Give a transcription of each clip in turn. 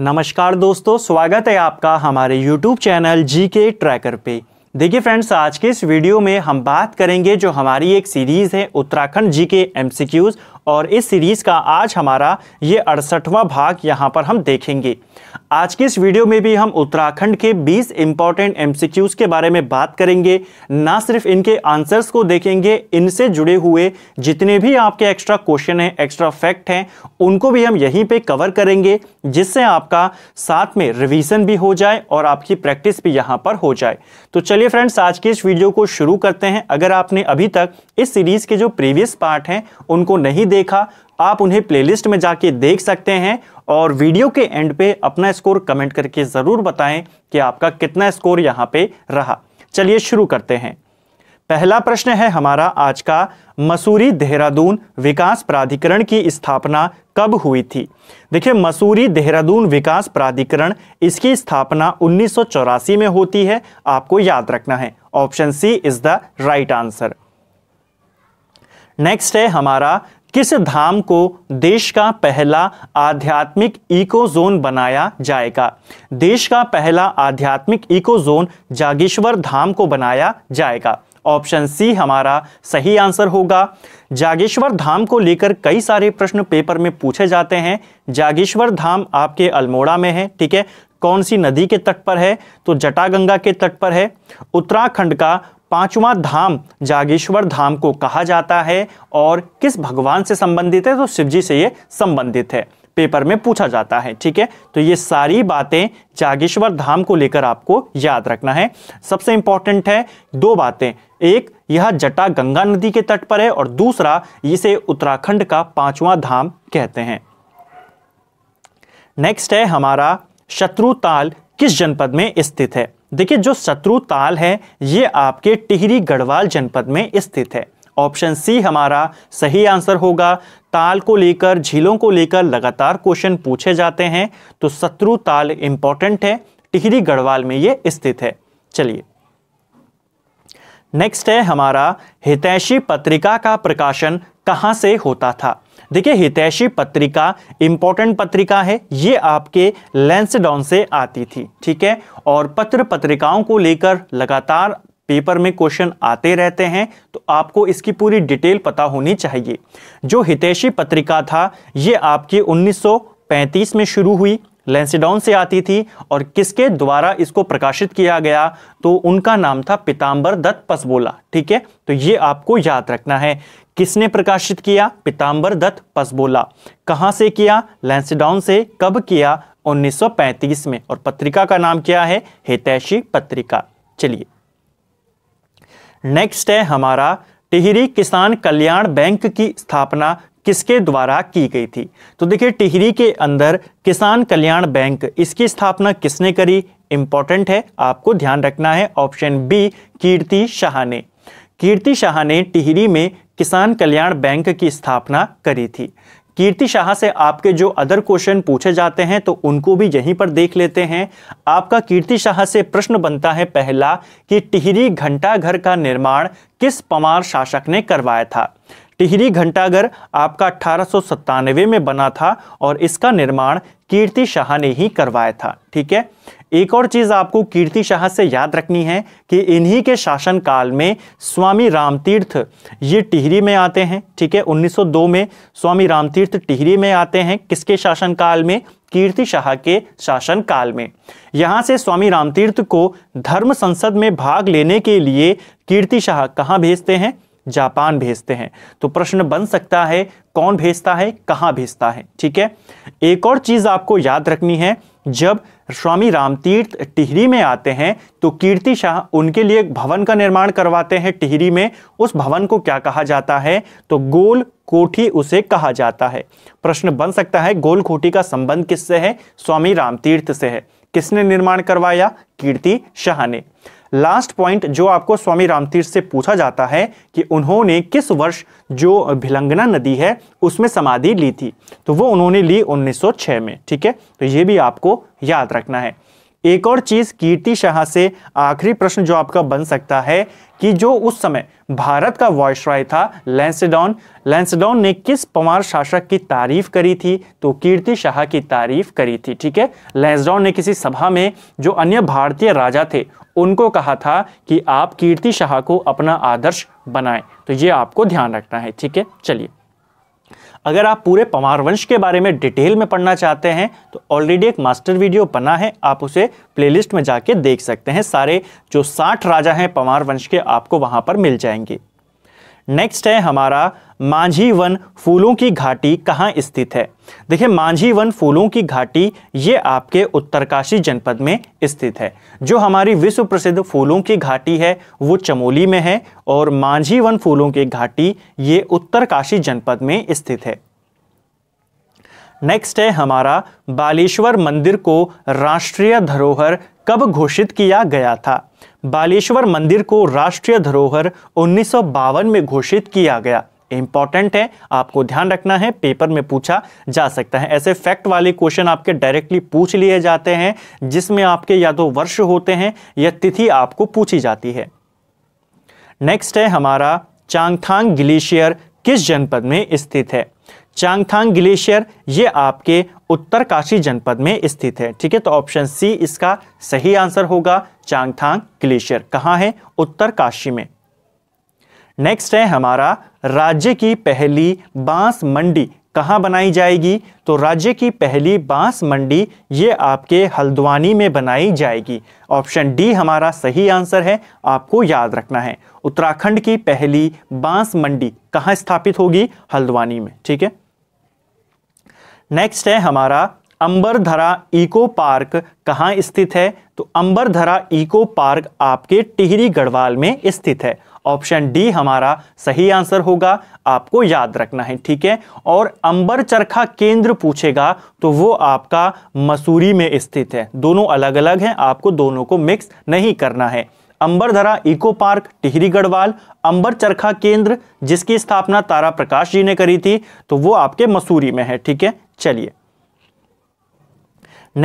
नमस्कार दोस्तों स्वागत है आपका हमारे YouTube चैनल जी के ट्रैकर पे देखिए फ्रेंड्स आज के इस वीडियो में हम बात करेंगे जो हमारी एक सीरीज़ है उत्तराखंड जी के एम और इस सीरीज़ का आज हमारा ये अड़सठवां भाग यहाँ पर हम देखेंगे आज के इस वीडियो में भी हम उत्तराखंड के 20 इंपॉर्टेंट एमसीक्यूज़ के बारे में बात करेंगे ना सिर्फ इनके आंसर्स को देखेंगे इनसे जुड़े हुए जितने भी आपके एक्स्ट्रा क्वेश्चन हैं एक्स्ट्रा फैक्ट हैं उनको भी हम यहीं पे कवर करेंगे जिससे आपका साथ में रिवीजन भी हो जाए और आपकी प्रैक्टिस भी यहाँ पर हो जाए तो चलिए फ्रेंड्स आज के इस वीडियो को शुरू करते हैं अगर आपने अभी तक इस सीरीज़ के जो प्रीवियस पार्ट हैं उनको नहीं देखा आप उन्हें प्लेलिस्ट में जाके देख सकते हैं और वीडियो के एंड पे अपना स्कोर कमेंट करके ज़रूर बताएं कि आपका कितना स्कोर यहाँ पे रहा चलिए शुरू करते हैं पहला प्रश्न है हमारा आज का मसूरी देहरादून विकास प्राधिकरण की स्थापना कब हुई थी देखिए मसूरी देहरादून विकास प्राधिकरण इसकी स्थापना उन्नीस में होती है आपको याद रखना है option C is the right answer next है हमारा किस धाम को देश का पहला आध्यात्मिक इको जोन बनाया जाएगा देश का पहला आध्यात्मिक इको जोन जागेश्वर धाम को बनाया जाएगा ऑप्शन सी हमारा सही आंसर होगा जागेश्वर धाम को लेकर कई सारे प्रश्न पेपर में पूछे जाते हैं जागेश्वर धाम आपके अल्मोड़ा में है ठीक है कौन सी नदी के तट पर है तो जटागंगा के तट पर है उत्तराखंड का पांचवा धाम जागेश्वर धाम को कहा जाता है और किस भगवान से संबंधित है तो शिवजी से ये संबंधित है पेपर में पूछा जाता है ठीक है तो ये सारी बातें जागेश्वर धाम को लेकर आपको याद रखना है सबसे इंपॉर्टेंट है दो बातें एक यह जटा गंगा नदी के तट पर है और दूसरा इसे उत्तराखंड का पांचवा धाम कहते हैं नेक्स्ट है हमारा शत्रुताल किस जनपद में स्थित है देखिए जो शत्रु ताल है ये आपके टिहरी गढ़वाल जनपद में स्थित है ऑप्शन सी हमारा सही आंसर होगा ताल को लेकर झीलों को लेकर लगातार क्वेश्चन पूछे जाते हैं तो शत्रु ताल इंपॉर्टेंट है टिहरी गढ़वाल में ये स्थित है चलिए नेक्स्ट है हमारा हितैषी पत्रिका का प्रकाशन कहाँ से होता था देखिए हितैषी पत्रिका इंपॉर्टेंट पत्रिका है ये आपके लेंसडाउन से आती थी ठीक है और पत्र पत्रिकाओं को लेकर लगातार पेपर में क्वेश्चन आते रहते हैं तो आपको इसकी पूरी डिटेल पता होनी चाहिए जो हितैषी पत्रिका था ये आपकी 1935 में शुरू हुई लेंसिडॉन से आती थी और किसके द्वारा इसको प्रकाशित किया गया तो उनका नाम था पिताम्बर दत्त पसबोला ठीक है तो ये आपको याद रखना है किसने प्रकाशित किया पिताम्बर दत्त पसबोला कहां से किया लैंसडाउन से कब किया 1935 में और पत्रिका का नाम क्या है हितैषी पत्रिका चलिए नेक्स्ट है हमारा टिहरी किसान कल्याण बैंक की स्थापना किसके द्वारा की गई थी तो देखिए टिहरी के अंदर किसान कल्याण बैंक इसकी स्थापना किसने करी इंपॉर्टेंट है आपको ध्यान रखना है ऑप्शन बी कीर्ति शाह ने कीर्ति शाह ने टिहरी में किसान कल्याण बैंक की स्थापना करी थी कीर्ति शाह से आपके जो अदर क्वेश्चन पूछे जाते हैं तो उनको भी यहीं पर देख लेते हैं आपका कीर्ति शाह से प्रश्न बनता है पहला कि टिहरी घंटाघर का निर्माण किस पवार शासक ने करवाया था टिहरी घंटाघर आपका अठारह में बना था और इसका निर्माण कीर्ति शाह ने ही करवाया था ठीक है एक और चीज़ आपको कीर्ति शाह से याद रखनी है कि इन्हीं के शासनकाल में स्वामी रामतीर्थ ये टिहरी में आते हैं ठीक है 1902 में स्वामी रामतीर्थ टिहरी में आते हैं किसके शासनकाल में कीर्ति शाह के शासनकाल में यहां से स्वामी रामतीर्थ को धर्म संसद में भाग लेने के लिए कीर्ति शाह कहाँ भेजते हैं जापान भेजते हैं तो प्रश्न बन सकता है कौन भेजता है कहाँ भेजता है ठीक है एक और चीज़ आपको याद रखनी है जब स्वामी रामतीर्थ टिहरी में आते हैं तो कीर्ति शाह उनके लिए एक भवन का निर्माण करवाते हैं टिहरी में उस भवन को क्या कहा जाता है तो गोल कोठी उसे कहा जाता है प्रश्न बन सकता है गोल कोठी का संबंध किससे है स्वामी रामतीर्थ से है किसने निर्माण करवाया कीर्ति शाह ने लास्ट पॉइंट जो आपको स्वामी रामतीर्थ से पूछा जाता है कि उन्होंने किस वर्ष जो भिलंगना नदी है उसमें समाधि ली थी तो वो उन्होंने ली 1906 में ठीक है तो ये भी आपको याद रखना है एक और चीज कीर्ति शाह से आखिरी प्रश्न जो आपका बन सकता है कि जो उस समय भारत का वॉयसराय था लैंसडॉन लैंसडॉन ने किस पवार शासक की तारीफ करी थी तो कीर्ति शाह की तारीफ करी थी ठीक है लैंसडॉन ने किसी सभा में जो अन्य भारतीय राजा थे उनको कहा था कि आप कीर्ति शाह को अपना आदर्श बनाएं तो ये आपको ध्यान रखना है ठीक है चलिए अगर आप पूरे पंवार वंश के बारे में डिटेल में पढ़ना चाहते हैं तो ऑलरेडी एक मास्टर वीडियो बना है आप उसे प्लेलिस्ट में जाके देख सकते हैं सारे जो साठ राजा हैं पंवार वंश के आपको वहाँ पर मिल जाएंगे नेक्स्ट है हमारा मांझी वन फूलों की घाटी कहाँ स्थित है देखिए मांझी वन फूलों की घाटी ये आपके उत्तरकाशी जनपद में स्थित है जो हमारी विश्व प्रसिद्ध फूलों की घाटी है वो चमोली में है और मांझी वन फूलों की घाटी ये उत्तरकाशी जनपद में स्थित है नेक्स्ट है हमारा बालेश्वर मंदिर को राष्ट्रीय धरोहर कब घोषित किया गया था बालेश्वर मंदिर को राष्ट्रीय धरोहर उन्नीस में घोषित किया गया इंपॉर्टेंट है आपको ध्यान रखना है पेपर में पूछा जा सकता है ऐसे फैक्ट वाले क्वेश्चन आपके डायरेक्टली पूछ लिए जाते हैं जिसमें आपके या तो वर्ष होते हैं या तिथि आपको पूछी जाती है नेक्स्ट है हमारा चांगथांग ग्लेशियर किस जनपद में स्थित है चांगथांग ग्लेशियर ये आपके उत्तरकाशी जनपद में स्थित है ठीक है तो ऑप्शन सी इसका सही आंसर होगा चांगथांग ग्लेशियर कहाँ है उत्तरकाशी में नेक्स्ट है हमारा राज्य की पहली बांस मंडी कहाँ बनाई जाएगी तो राज्य की पहली बांस मंडी ये आपके हल्द्वानी में बनाई जाएगी ऑप्शन डी हमारा सही आंसर है आपको याद रखना है उत्तराखंड की पहली बांस मंडी कहाँ स्थापित होगी हल्द्वानी में ठीक है नेक्स्ट है हमारा अंबरधरा इको पार्क कहाँ स्थित है तो अंबरधरा इको पार्क आपके टिहरी गढ़वाल में स्थित है ऑप्शन डी हमारा सही आंसर होगा आपको याद रखना है ठीक है और अंबर चरखा केंद्र पूछेगा तो वो आपका मसूरी में स्थित है दोनों अलग अलग हैं आपको दोनों को मिक्स नहीं करना है अंबरधरा इको पार्क टिहरी गढ़वाल अंबर चरखा केंद्र जिसकी स्थापना तारा प्रकाश जी ने करी थी तो वो आपके मसूरी में है ठीक है चलिए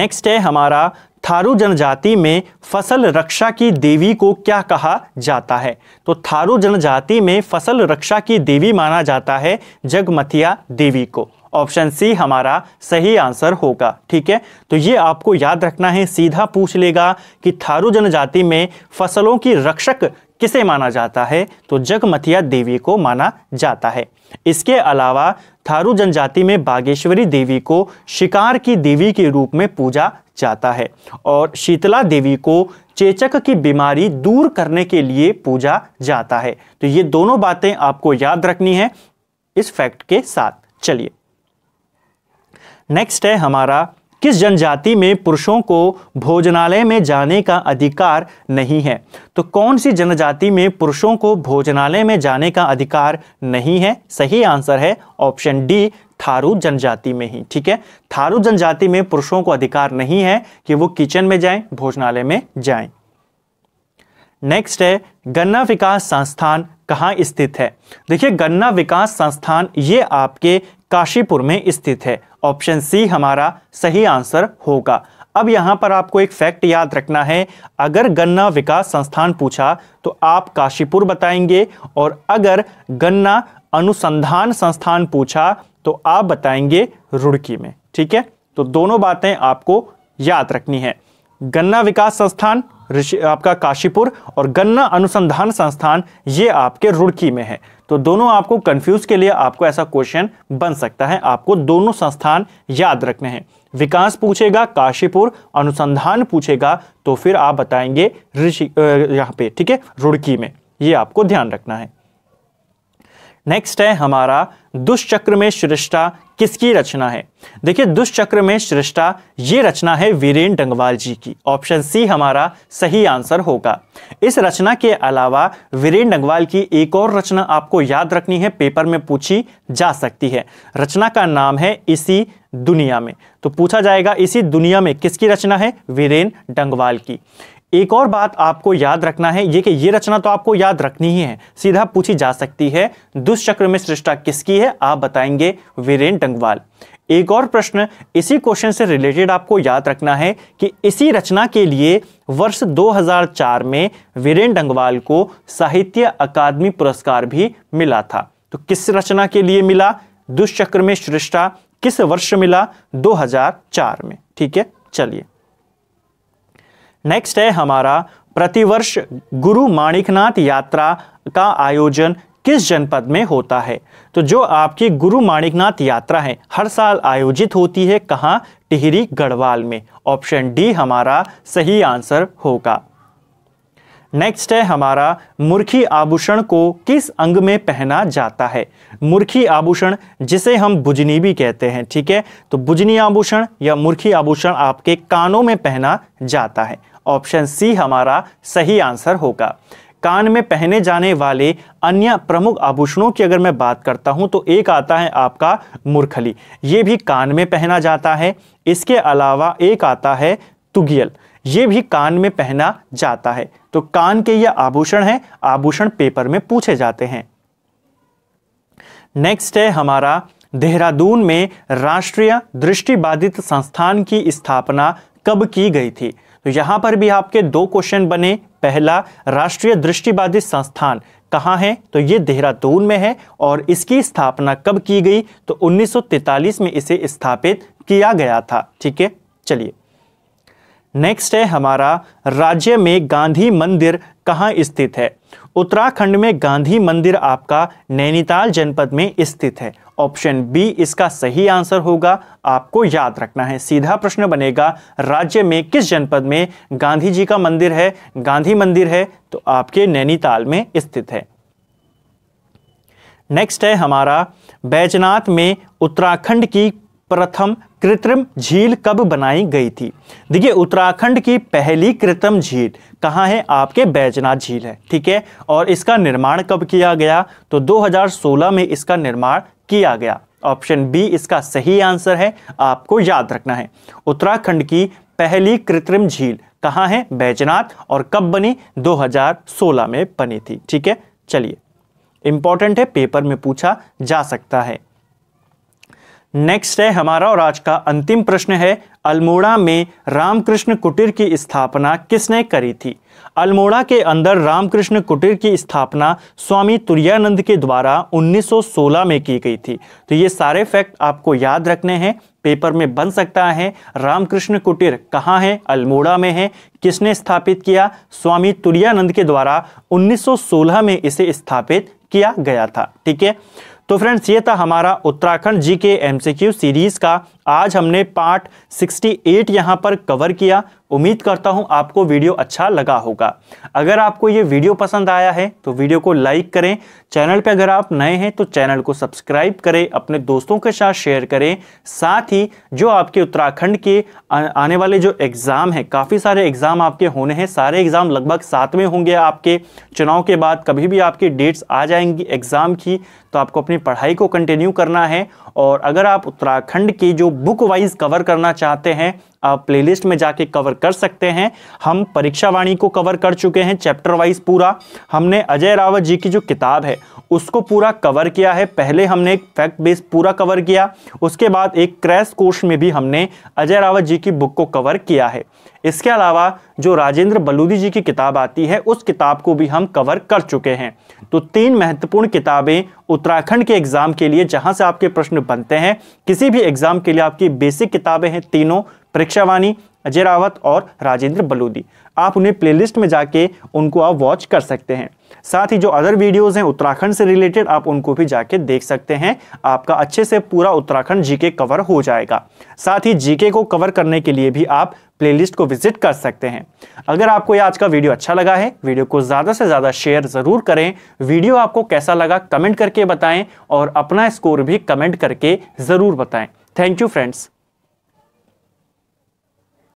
नेक्स्ट है हमारा थारू जनजाति में फसल रक्षा की देवी को क्या कहा जाता है तो थारू जनजाति में फसल रक्षा की देवी माना जाता है जगमथिया देवी को ऑप्शन सी हमारा सही आंसर होगा ठीक है तो ये आपको याद रखना है सीधा पूछ लेगा कि थारू जनजाति में फसलों की रक्षक किसे माना जाता है तो जगमथिया देवी को माना जाता है इसके अलावा थारू जनजाति में बागेश्वरी देवी को शिकार की देवी के रूप में पूजा जाता है और शीतला देवी को चेचक की बीमारी दूर करने के लिए पूजा जाता है तो ये दोनों बातें आपको याद रखनी है इस फैक्ट के साथ चलिए नेक्स्ट है हमारा किस जनजाति में पुरुषों को भोजनालय में जाने का अधिकार नहीं है तो कौन सी जनजाति में पुरुषों को भोजनालय में जाने का अधिकार नहीं है सही आंसर है ऑप्शन डी थारू जनजाति में ही ठीक है थारू जनजाति में पुरुषों को अधिकार नहीं है कि वो किचन में जाएं भोजनालय में जाएं नेक्स्ट है गन्ना विकास संस्थान कहाँ स्थित है देखिए गन्ना विकास संस्थान ये आपके काशीपुर में स्थित है ऑप्शन सी हमारा सही आंसर होगा अब यहां पर आपको एक फैक्ट याद रखना है अगर गन्ना विकास संस्थान पूछा तो आप काशीपुर बताएंगे और अगर गन्ना अनुसंधान संस्थान पूछा तो आप बताएंगे रुड़की में ठीक है तो दोनों बातें आपको याद रखनी है गन्ना विकास संस्थान आपका काशीपुर और गन्ना अनुसंधान संस्थान ये आपके रुड़की में है तो दोनों आपको कंफ्यूज के लिए आपको ऐसा क्वेश्चन बन सकता है आपको दोनों संस्थान याद रखने हैं विकास पूछेगा काशीपुर अनुसंधान पूछेगा तो फिर आप बताएंगे ऋषि यहाँ पे ठीक है रुड़की में ये आपको ध्यान रखना है नेक्स्ट है हमारा दुष्चक्र में श्रेष्ठा किसकी रचना है देखिए दुष्चक्र में श्रेष्ठा ये रचना है वीरेन डंगवाल जी की ऑप्शन सी हमारा सही आंसर होगा इस रचना के अलावा वीरेन डंगवाल की एक और रचना आपको याद रखनी है पेपर में पूछी जा सकती है रचना का नाम है इसी दुनिया में तो पूछा जाएगा इसी दुनिया में किसकी रचना है वीरेन डंगवाल की एक और बात आपको याद रखना है ये कि ये रचना तो आपको याद रखनी ही है सीधा पूछी जा सकती है दुष्चक्र में सृष्टा किसकी है आप बताएंगे वीरेन डंगवाल एक और प्रश्न इसी क्वेश्चन से रिलेटेड आपको याद रखना है कि इसी रचना के लिए वर्ष 2004 में वीरेन डंगवाल को साहित्य अकादमी पुरस्कार भी मिला था तो किस रचना के लिए मिला दुष्चक्र में सृष्टा किस वर्ष मिला दो में ठीक है चलिए नेक्स्ट है हमारा प्रतिवर्ष गुरु माणिकनाथ यात्रा का आयोजन किस जनपद में होता है तो जो आपकी गुरु माणिकनाथ यात्रा है हर साल आयोजित होती है कहाँ टिहरी गढ़वाल में ऑप्शन डी हमारा सही आंसर होगा नेक्स्ट है हमारा मुरखी आभूषण को किस अंग में पहना जाता है मुरखी आभूषण जिसे हम बुजनी भी कहते हैं ठीक है तो बुजनी आभूषण या मुरखी आभूषण आपके कानों में पहना जाता है ऑप्शन सी हमारा सही आंसर होगा कान में पहने जाने वाले अन्य प्रमुख आभूषणों की अगर मैं बात करता हूं तो एक आता है आपका मुरखली ये भी कान में पहना जाता है इसके अलावा एक आता है तुगियल ये भी कान में पहना जाता है तो कान के ये आभूषण हैं आभूषण पेपर में पूछे जाते हैं नेक्स्ट है हमारा देहरादून में राष्ट्रीय दृष्टिबाधित संस्थान की स्थापना कब की गई थी तो यहां पर भी आपके दो क्वेश्चन बने पहला राष्ट्रीय दृष्टिबाधित संस्थान कहाँ है तो ये देहरादून में है और इसकी स्थापना कब की गई तो 1943 में इसे स्थापित किया गया था ठीक है चलिए नेक्स्ट है हमारा राज्य में गांधी मंदिर कहाँ स्थित है उत्तराखंड में गांधी मंदिर आपका नैनीताल जनपद में स्थित है ऑप्शन बी इसका सही आंसर होगा आपको याद रखना है सीधा प्रश्न बनेगा राज्य में किस जनपद में गांधी जी का मंदिर है गांधी मंदिर है तो आपके नैनीताल में स्थित है नेक्स्ट है हमारा बैजनाथ में उत्तराखंड की प्रथम कृत्रिम झील कब बनाई गई थी देखिए उत्तराखंड की पहली कृत्रिम झील कहाँ है आपके बैजनाथ झील है ठीक है और इसका निर्माण कब किया गया तो 2016 में इसका निर्माण किया गया ऑप्शन बी इसका सही आंसर है आपको याद रखना है उत्तराखंड की पहली कृत्रिम झील कहाँ है बैजनाथ और कब बनी 2016 में बनी थी ठीक है चलिए इंपॉर्टेंट है पेपर में पूछा जा सकता है नेक्स्ट है हमारा और आज का अंतिम प्रश्न है अल्मोड़ा में रामकृष्ण कुटीर की स्थापना किसने करी थी अल्मोड़ा के अंदर रामकृष्ण कुटीर की स्थापना स्वामी तुरानंद के द्वारा 1916 में की गई थी तो ये सारे फैक्ट आपको याद रखने हैं पेपर में बन सकता है रामकृष्ण कुटीर कहाँ है अल्मोड़ा में है किसने स्थापित किया स्वामी तुरानंद के द्वारा उन्नीस में इसे स्थापित किया गया था ठीक है तो फ्रेंड्स ये था हमारा उत्तराखंड जी के एमसीक्यू सीरीज का आज हमने पार्ट 68 यहाँ पर कवर किया उम्मीद करता हूँ आपको वीडियो अच्छा लगा होगा अगर आपको ये वीडियो पसंद आया है तो वीडियो को लाइक करें चैनल पे अगर आप नए हैं तो चैनल को सब्सक्राइब करें अपने दोस्तों के साथ शेयर करें साथ ही जो आपके उत्तराखंड के आने वाले जो एग्ज़ाम हैं काफ़ी सारे एग्ज़ाम आपके होने हैं सारे एग्ज़ाम लगभग साथ में होंगे आपके चुनाव के बाद कभी भी आपकी डेट्स आ जाएंगी एग्ज़ाम की तो आपको अपनी पढ़ाई को कंटिन्यू करना है और अगर आप उत्तराखंड की जो बुक वाइज कवर करना चाहते हैं आप प्लेलिस्ट में जाके कवर कर सकते हैं हम परीक्षा वाणी को कवर कर चुके हैं चैप्टर वाइज पूरा हमने अजय रावत जी की जो किताब है उसको पूरा कवर किया है पहले हमने एक फैक्ट बेस पूरा कवर किया उसके बाद एक क्रैश कोर्स में भी हमने अजय रावत जी की बुक को कवर किया है इसके अलावा जो राजेंद्र बलूदी जी की किताब आती है उस किताब को भी हम कवर कर चुके हैं तो तीन महत्वपूर्ण किताबें उत्तराखंड के एग्ज़ाम के लिए जहां से आपके प्रश्न बनते हैं किसी भी एग्ज़ाम के लिए आपकी बेसिक किताबें हैं तीनों परीक्षावाणी अजय रावत और राजेंद्र बलूदी आप उन्हें प्लेलिस्ट में जाके उनको आप वॉच कर सकते हैं साथ ही जो अदर वीडियोस हैं उत्तराखंड से रिलेटेड आप उनको भी जाके देख सकते हैं आपका अच्छे से पूरा उत्तराखंड जीके कवर हो जाएगा साथ ही जीके को कवर करने के लिए भी आप प्लेलिस्ट को विजिट कर सकते हैं अगर आपको ये आज का वीडियो अच्छा लगा है वीडियो को ज़्यादा से ज़्यादा शेयर ज़रूर करें वीडियो आपको कैसा लगा कमेंट करके बताएं और अपना स्कोर भी कमेंट करके ज़रूर बताएं थैंक यू फ्रेंड्स